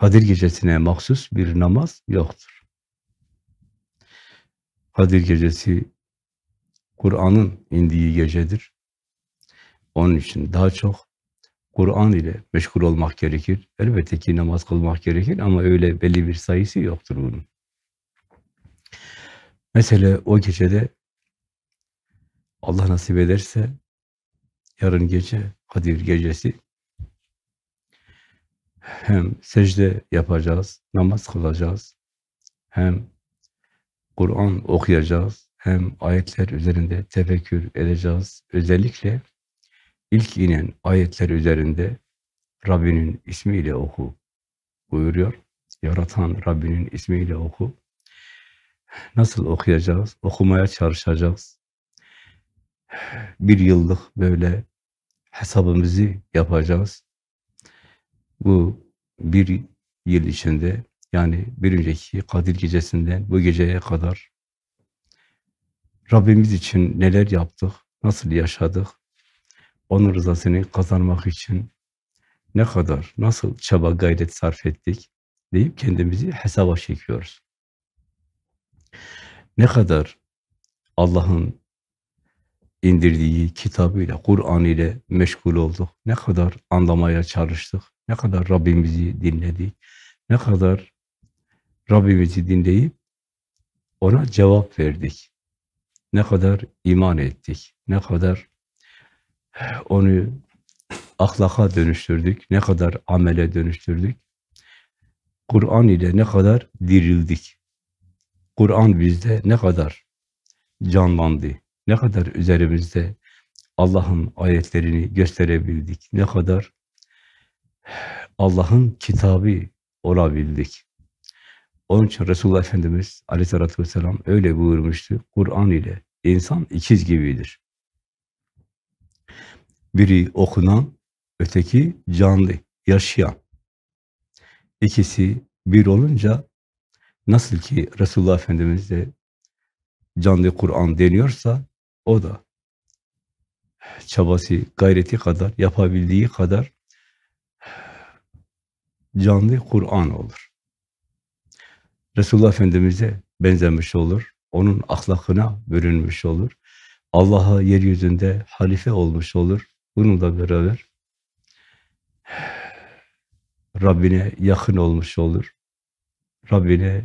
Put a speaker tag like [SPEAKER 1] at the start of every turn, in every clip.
[SPEAKER 1] Kadir gecesine mahsus bir namaz yoktur. Kadir gecesi Kur'an'ın indiği gecedir. Onun için daha çok Kur'an ile meşgul olmak gerekir. Elbette ki namaz kılmak gerekir ama öyle belli bir sayısı yoktur bunun. Mesela o gecede Allah nasip ederse yarın gece Kadir gecesi hem secde yapacağız, namaz kılacağız, hem Kur'an okuyacağız, hem ayetler üzerinde tefekkür edeceğiz. Özellikle ilk inen ayetler üzerinde Rabbinin ismiyle oku buyuruyor. Yaratan Rabbinin ismiyle oku. Nasıl okuyacağız? Okumaya çalışacağız. Bir yıllık böyle hesabımızı yapacağız bu bir yıl içinde yani bir önceki Kadir gecesinden bu geceye kadar Rabbimiz için neler yaptık, nasıl yaşadık, onun rızasını kazanmak için ne kadar, nasıl çaba gayret sarf ettik deyip kendimizi hesaba çekiyoruz. Ne kadar Allah'ın indirdiği kitabıyla, Kur'an ile meşgul olduk, ne kadar anlamaya çalıştık, ne kadar Rabbimizi dinledik, ne kadar Rabbimizi dinleyip ona cevap verdik. Ne kadar iman ettik, ne kadar onu ahlaka dönüştürdük, ne kadar amele dönüştürdük. Kur'an ile ne kadar dirildik. Kur'an bizde ne kadar canlandı, ne kadar üzerimizde Allah'ın ayetlerini gösterebildik, ne kadar Allah'ın kitabı olabildik. Onun için Resulullah Efendimiz aleyhissalatü vesselam öyle buyurmuştu. Kur'an ile insan ikiz gibidir. Biri okunan, öteki canlı, yaşayan. İkisi bir olunca nasıl ki Resulullah Efendimiz de canlı Kur'an deniyorsa o da çabası, gayreti kadar, yapabildiği kadar canlı Kur'an olur. Resulullah Efendimiz'e benzemiş olur, onun ahlakına bürünmüş olur. Allah'a yeryüzünde halife olmuş olur. Bununla beraber Rabbine yakın olmuş olur. Rabbine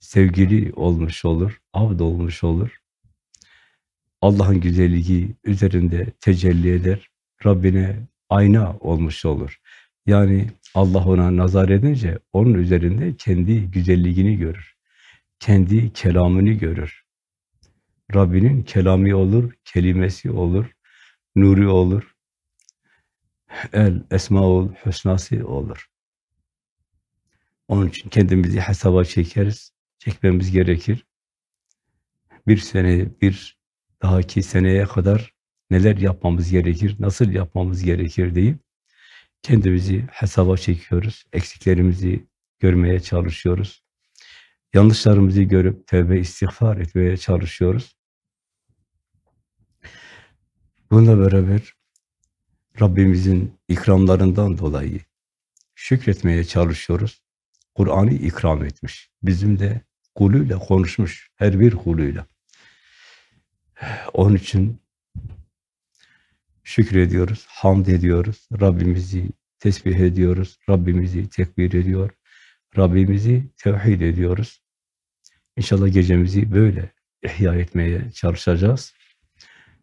[SPEAKER 1] sevgili olmuş olur, avd olmuş olur. Allah'ın güzelliği üzerinde tecelli eder. Rabbine ayna olmuş olur. Yani Allah ona nazar edince onun üzerinde kendi güzelliğini görür. Kendi kelamını görür. Rabbinin kelami olur, kelimesi olur, nuri olur. El Esmaul Hüsnası olur. Onun için kendimizi hesaba çekeriz. Çekmemiz gerekir. Bir sene, bir dahaki seneye kadar neler yapmamız gerekir, nasıl yapmamız gerekir deyip kendimizi hesaba çekiyoruz, eksiklerimizi görmeye çalışıyoruz. Yanlışlarımızı görüp tövbe istiğfar etmeye çalışıyoruz. Bununla beraber Rabbimizin ikramlarından dolayı şükretmeye çalışıyoruz. Kur'an'ı ikram etmiş. Bizim de kuluyla konuşmuş. Her bir kuluyla. Onun için şükrediyoruz, hamd ediyoruz, Rabbimizi tesbih ediyoruz, Rabbimizi tekbir ediyor, Rabbimizi tevhid ediyoruz. İnşallah gecemizi böyle ihya etmeye çalışacağız.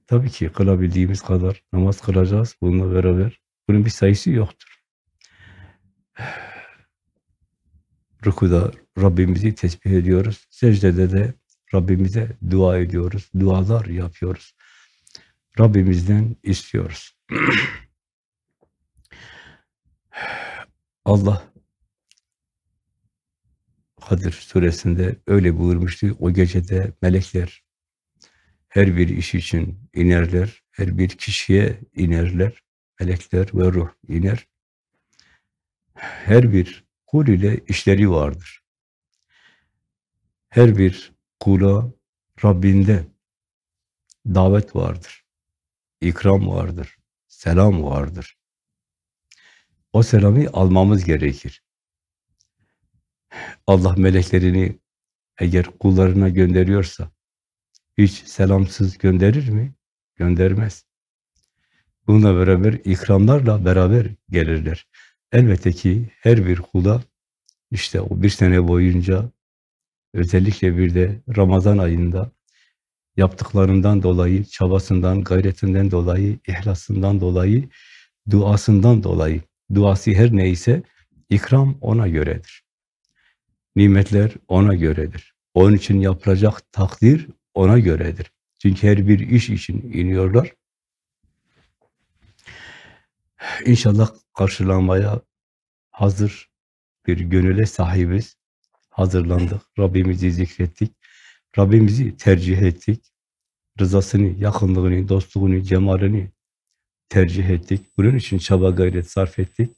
[SPEAKER 1] Tabii ki kılabildiğimiz kadar namaz kılacağız bununla beraber. Bunun bir sayısı yoktur. Rukuda Rabbimizi tesbih ediyoruz. Secdede de Rabbimize dua ediyoruz. Dualar yapıyoruz. Rabbimizden istiyoruz. Allah Kadir suresinde öyle buyurmuştu. O gecede melekler her bir iş için inerler, her bir kişiye inerler. Melekler ve ruh iner. Her bir kul ile işleri vardır. Her bir kula Rabbinde davet vardır ikram vardır, selam vardır. O selamı almamız gerekir. Allah meleklerini eğer kullarına gönderiyorsa hiç selamsız gönderir mi? Göndermez. Bununla beraber ikramlarla beraber gelirler. Elbette ki her bir kula işte o bir sene boyunca özellikle bir de Ramazan ayında yaptıklarından dolayı, çabasından, gayretinden dolayı, ihlasından dolayı, duasından dolayı, duası her neyse ikram ona göredir. Nimetler ona göredir. Onun için yapılacak takdir ona göredir. Çünkü her bir iş için iniyorlar. İnşallah karşılamaya hazır bir gönüle sahibiz. Hazırlandık, Rabbimizi zikrettik. Rabbimizi tercih ettik. Rızasını, yakınlığını, dostluğunu, cemalini tercih ettik. Bunun için çaba gayret sarf ettik.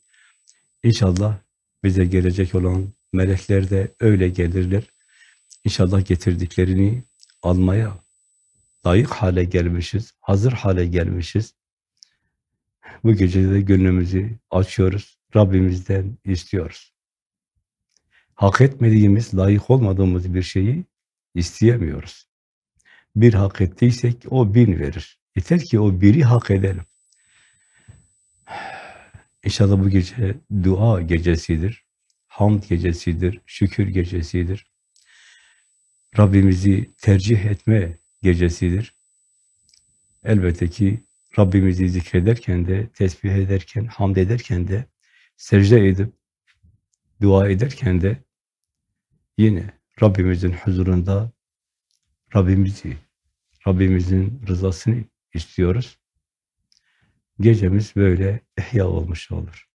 [SPEAKER 1] İnşallah bize gelecek olan melekler de öyle gelirler. İnşallah getirdiklerini almaya layık hale gelmişiz, hazır hale gelmişiz. Bu gecede de gönlümüzü açıyoruz, Rabbimizden istiyoruz. Hak etmediğimiz, layık olmadığımız bir şeyi isteyemiyoruz. Bir hak ettiysek o bin verir. Yeter ki o biri hak edelim. İnşallah bu gece dua gecesidir. Hamd gecesidir, şükür gecesidir. Rabbimizi tercih etme gecesidir. Elbette ki Rabbimizi zikrederken de, tesbih ederken, hamd ederken de, secde edip, dua ederken de yine Rabbimizin huzurunda Rabbimizi, Rabbimizin rızasını istiyoruz. Gecemiz böyle ihya olmuş olur.